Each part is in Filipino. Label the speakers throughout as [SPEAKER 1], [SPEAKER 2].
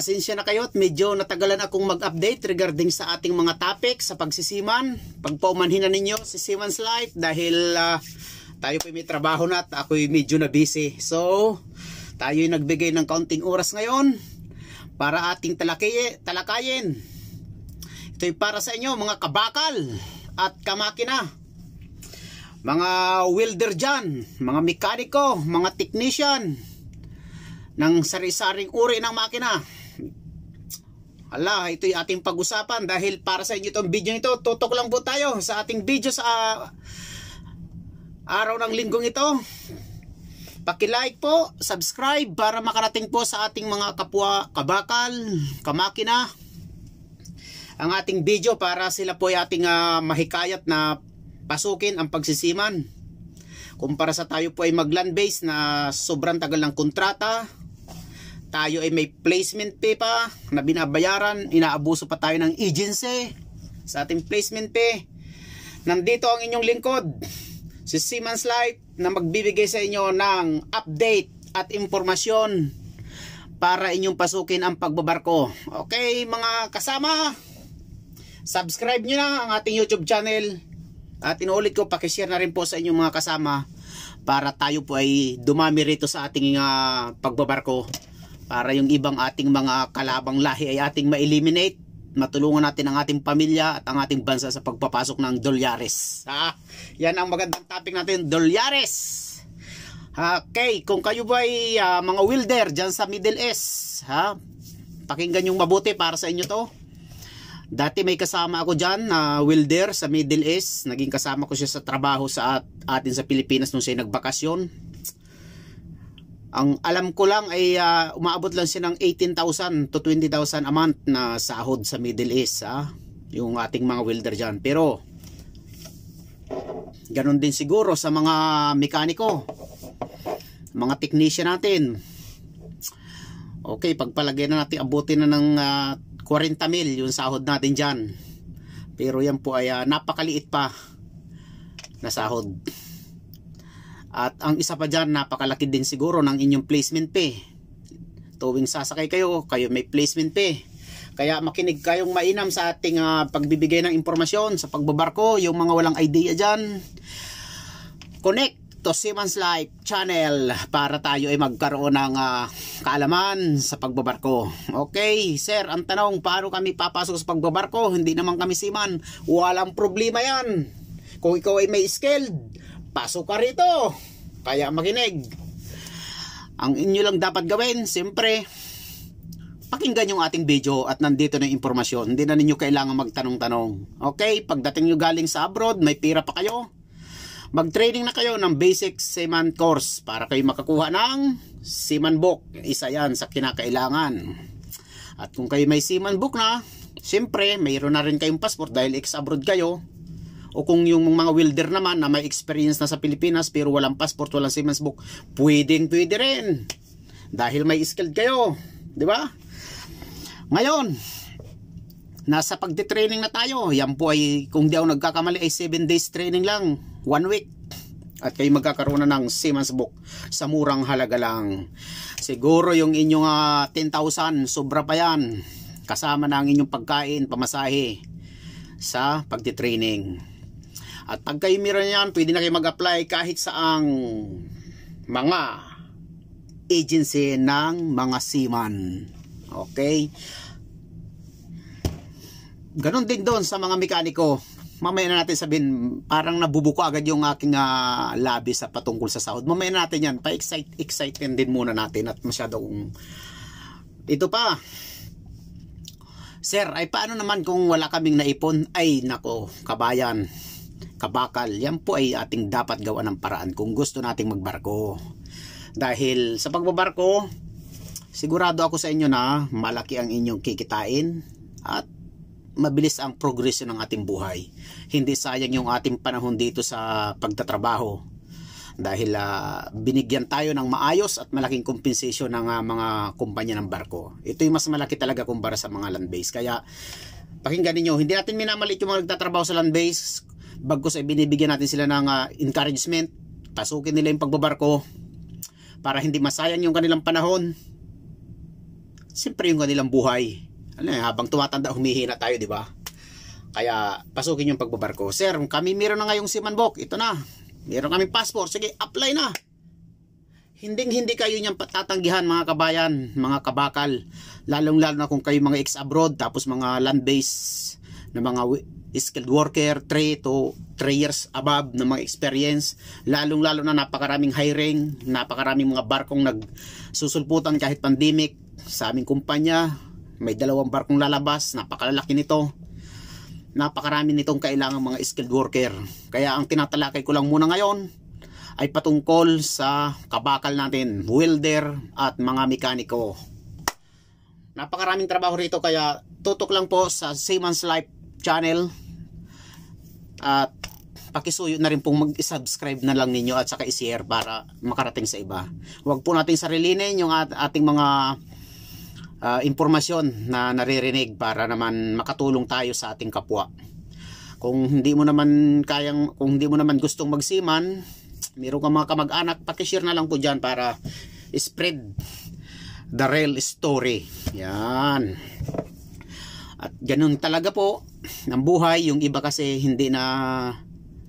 [SPEAKER 1] pasensya na kayo at medyo natagalan akong mag-update regarding sa ating mga topic sa pagsisiman. Pagpaumanhin na ninyo si Siman's Life dahil uh, tayo po may trabaho na at ako'y medyo na busy. So, tayo'y nagbigay ng kaunting oras ngayon para ating talakay, talakayin. Ito'y para sa inyo mga kabakal at kamakina mga welder dyan, mga mekaniko, mga technician ng sari-saring uri ng makina. Ala, ito'y ating pag-usapan dahil para sa inyo itong video nito, tutok lang po tayo sa ating video sa uh, araw ng linggong ito. Paki-like po, subscribe para makarating po sa ating mga kapwa, kabakal, kamakina ang ating video para sila po ay ating uh, mahikayat na pasukin ang pagsisiman. Kumpara sa tayo po ay mag-land base na sobrang tagal ng kontrata, tayo ay may placement fee pa na binabayaran, inaabuso pa tayo ng agency sa ating placement fee. Nandito ang inyong lingkod, si Siemens Light na magbibigay sa inyo ng update at impormasyon para inyong pasukin ang pagbabarko. Okay mga kasama, subscribe nyo na ang ating YouTube channel at inuulit ko pakishare na rin po sa inyong mga kasama para tayo po ay dumami rito sa ating uh, pagbabarko para yung ibang ating mga kalabang lahi ay ating ma-eliminate matulungan natin ang ating pamilya at ang ating bansa sa pagpapasok ng dolyares ha? yan ang magandang topic natin dolyares okay kung kayo ba ay uh, mga wilder dyan sa middle east ha? pakinggan yung mabuti para sa inyo to Dati may kasama ako dyan na uh, welder sa Middle East. Naging kasama ko siya sa trabaho sa at, atin sa Pilipinas nung siya nagbakasyon. Ang alam ko lang ay uh, umaabot lang siya ng 18,000 to 20,000 a month na sahod sa Middle East. Ah, yung ating mga welder dyan. Pero, ganun din siguro sa mga mekaniko. Mga technician natin. Okay, pagpalagay na natin, abutin na ng uh, ah, 40 mil yung sahod natin dyan. Pero yan po ay uh, napakaliit pa na sahod. At ang isa pa dyan, napakalaki din siguro ng inyong placement fee. Tuwing sasakay kayo, kayo may placement fee. Kaya makinig kayong mainam sa ating uh, pagbibigay ng impormasyon sa pagbabarko, yung mga walang idea dyan. Connect to Simmons Life Channel para tayo ay magkaroon ng uh, kaalaman sa pagbabarko. Okay, sir, ang tanong, paano kami papasok sa pagbabarko? Hindi naman kami siman. Walang problema yan. Kung ikaw ay may skilled, pasok ka rito kaya makinig ang inyo lang dapat gawin siyempre pakinggan yung ating video at nandito na yung impormasyon hindi na ninyo kailangan magtanong-tanong okay pagdating nyo galing sa abroad may pira pa kayo mag-training na kayo ng basic seaman course para kayo makakuha ng seaman book. Isa yan sa kinakailangan. At kung kayo may seaman book na, siyempre mayroon na rin kayong passport dahil ex-abroad kayo o kung yung mga welder naman na may experience na sa Pilipinas pero walang passport, walang Siemens book, pwedeng pwede rin. Dahil may skilled kayo, 'di ba? Ngayon, nasa pagde training na tayo. Yan po ay kung di ako nagkakamali ay 7 days training lang, 1 week. At kayo magkakaroon na ng Siemens book sa murang halaga lang. Siguro yung inyong uh, 10,000, sobra pa yan. Kasama na ang inyong pagkain, pamasahe sa pagde-training. At pagka meron yan, pwede na kayo mag-apply kahit saang mga agency ng mga seaman. Okay? Ganon din doon sa mga mekaniko. Mamaya na natin sabihin, parang nabubuko agad yung aking uh, labi sa patungkol sa sahod. Mamaya na natin yan, pa-excite, excite din muna natin at masyadong... Ito pa, Sir, ay paano naman kung wala kaming naipon? Ay, nako, kabayan kabakal, yan po ay ating dapat gawa ng paraan kung gusto nating magbarko. Dahil sa pagbabarko, sigurado ako sa inyo na malaki ang inyong kikitain at mabilis ang progreso ng ating buhay. Hindi sayang yung ating panahon dito sa pagtatrabaho. Dahil uh, binigyan tayo ng maayos at malaking compensation ng uh, mga kumpanya ng barko. Ito yung mas malaki talaga kumpara sa mga land base. Kaya pakinggan niyo, hindi natin minamalit yung mga nagtatrabaho sa land base bagkus ay binibigyan natin sila ng uh, encouragement pasukin nila yung pagbabarko para hindi masayang yung kanilang panahon siyempre yung kanilang buhay ano, eh, habang tumatanda humihina tayo di ba kaya pasukin yung pagbabarko sir kami meron na ngayong simanbok ito na meron kami passport sige apply na hinding hindi kayo niyang patatanggihan mga kabayan, mga kabakal. Lalong lalo na kung kayo mga ex-abroad tapos mga land-based na mga skilled worker, 3 to 3 years above na mga experience. Lalong-lalo na napakaraming hiring, napakaraming mga barkong nagsusulputan kahit pandemic. Sa aming kumpanya, may dalawang barkong lalabas, napakalaki nito. Napakarami nitong kailangan mga skilled worker. Kaya ang tinatalakay ko lang muna ngayon ay patungkol sa kabakal natin, welder at mga mekaniko. Napakaraming trabaho rito kaya tutok lang po sa Seaman's Life channel at pakisuyo na rin pong mag-subscribe na lang ninyo at saka i-share para makarating sa iba. Huwag po nating sarilinin yung ating mga uh, impormasyon na naririnig para naman makatulong tayo sa ating kapwa. Kung hindi mo naman kayang kung hindi mo naman gustong magsiman, meron kang mga kamag-anak, paki-share na lang po diyan para spread the real story. Yan. At ganun talaga po ng buhay. Yung iba kasi hindi na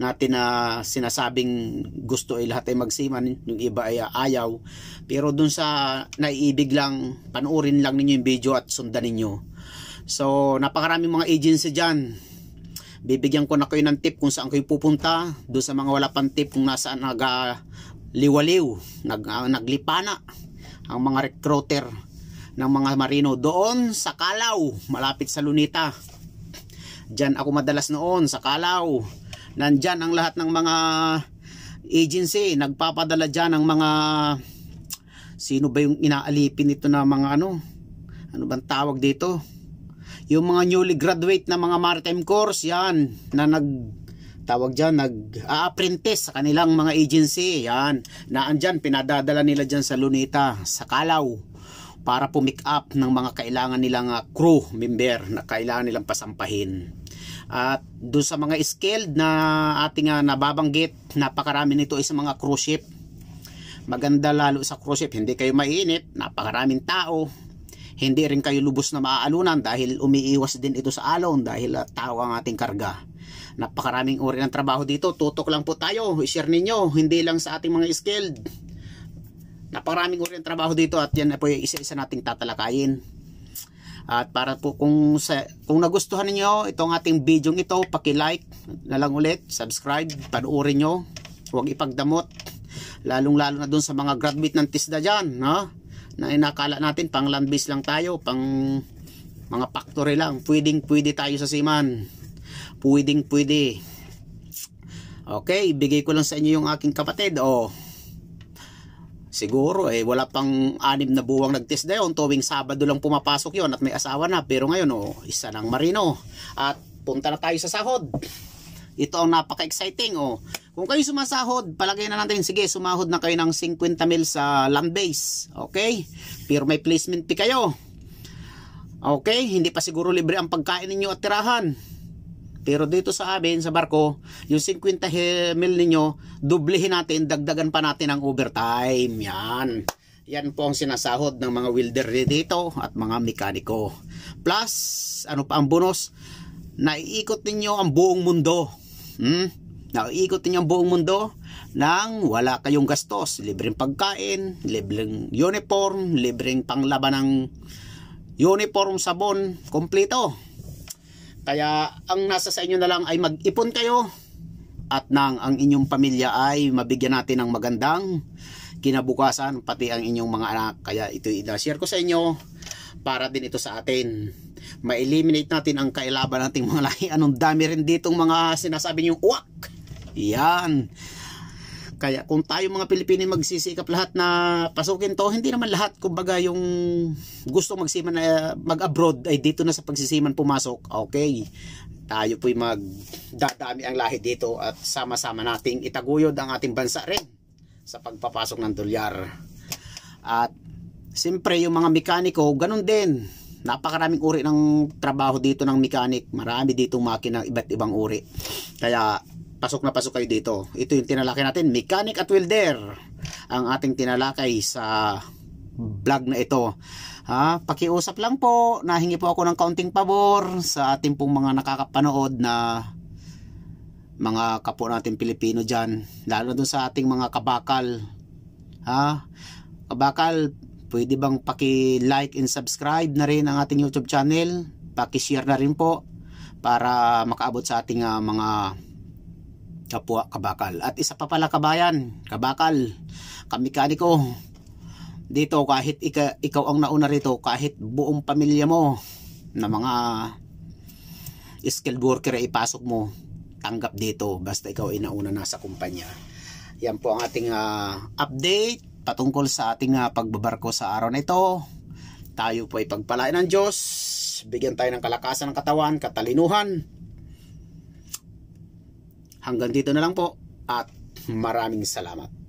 [SPEAKER 1] natin na sinasabing gusto ay lahat ay magsiman. Yung iba ay ayaw. Pero dun sa naiibig lang, panoorin lang ninyo yung video at sundan ninyo. So napakaraming mga agency dyan. Bibigyan ko na kayo ng tip kung saan kayo pupunta. Doon sa mga wala pang tip kung nasaan naga liwaliw, nag, uh, naglipana ang mga recruiter ng mga marino doon sa Kalaw, malapit sa Lunita. Diyan ako madalas noon sa Kalaw. Nandiyan ang lahat ng mga agency, nagpapadala diyan ng mga sino ba yung inaalipin nito na mga ano? Ano bang tawag dito? Yung mga newly graduate na mga maritime course, yan, na nag tawag diyan nag-apprentice sa kanilang mga agency, yan, na andiyan pinadadala nila diyan sa Lunita, sa Kalaw para po make up ng mga kailangan nilang ah, crew member na kailangan nilang pasampahin. At doon sa mga skilled na ating ah, nababanggit, napakarami nito ay sa mga cruise ship. Maganda lalo sa cruise ship, hindi kayo mainit, napakaraming tao. Hindi rin kayo lubos na maaalunan dahil umiiwas din ito sa alon dahil uh, tao ang ating karga. Napakaraming uri ng trabaho dito, tutok lang po tayo, i-share ninyo, hindi lang sa ating mga skilled naparaming uri trabaho dito at yan na po yung isa-isa nating tatalakayin at para po kung sa, kung nagustuhan niyo itong ating video ito, paki-like na lang ulit, subscribe, panoorin niyo. Huwag ipagdamot. Lalong-lalo na doon sa mga graduate ng TISDA diyan, no? Na inakala natin pang land base lang tayo, pang mga factory lang. Pwedeng-pwede tayo sa siman. Pwedeng-pwede. Okay, bigay ko lang sa inyo yung aking kapatid. Oh. Siguro eh wala pang anim na buwang nagtest na yun tuwing Sabado lang pumapasok yon at may asawa na pero ngayon oh isa ng marino at punta na tayo sa sahod. Ito ang napaka-exciting oh. Kung kayo sumasahod, palagay na natin sige sumahod na kayo ng 50 mil sa land base. Okay? Pero may placement fee kayo. Okay, hindi pa siguro libre ang pagkain ninyo at tirahan. Pero dito sa amin, sa barko, yung 50 mil ninyo, dublihin natin, dagdagan pa natin ang overtime. Yan. Yan po ang sinasahod ng mga welder dito at mga mekaniko. Plus, ano pa ang bonus? Naiikot ninyo ang buong mundo. Hmm? Naiikot ninyo ang buong mundo nang wala kayong gastos. Libreng pagkain, libreng uniform, libreng panglaban ng uniform, sabon, kompleto. Kaya ang nasa sa inyo na lang ay mag-ipon kayo at nang ang inyong pamilya ay mabigyan natin ng magandang kinabukasan pati ang inyong mga anak. Kaya ito i-share ko sa inyo para din ito sa atin. Ma-eliminate natin ang kailaban nating mga lahi. Anong dami rin ditong mga sinasabi niyong uwak. Yan. Kaya kung tayo mga Pilipino magsisikap lahat na pasukin to, hindi naman lahat. Kumbaga yung gusto magsiman na mag-abroad ay dito na sa pagsisiman pumasok. Okay. Tayo po'y magdadami ang lahi dito at sama-sama nating itaguyod ang ating bansa rin sa pagpapasok ng dolyar. At siyempre yung mga mekaniko, ganun din. Napakaraming uri ng trabaho dito ng mekanik. Marami dito makina iba't ibang uri. Kaya pasok na pasok kayo dito. Ito yung tinalakay natin, mechanic at welder. Ang ating tinalakay sa vlog na ito. Ha, pakiusap lang po, nahingi po ako ng kaunting pabor sa ating pong mga nakakapanood na mga kapo natin Pilipino dyan. Lalo dun sa ating mga kabakal. Ha? Kabakal, pwede bang paki-like and subscribe na rin ang ating YouTube channel? Paki-share na rin po para makaabot sa ating uh, mga Kapwa Kabakal. At isa pa pala kabayan, Kabakal, kamikaniko. Dito kahit ika, ikaw ang nauna rito, kahit buong pamilya mo na mga skilled worker ipasok mo, tanggap dito basta ikaw ay nauna na sa kumpanya. Yan po ang ating uh, update patungkol sa ating uh, pagbabarko sa araw na ito. Tayo po ay pagpalain ng Diyos. Bigyan tayo ng kalakasan ng katawan, katalinuhan, Hanggang dito na lang po at maraming salamat.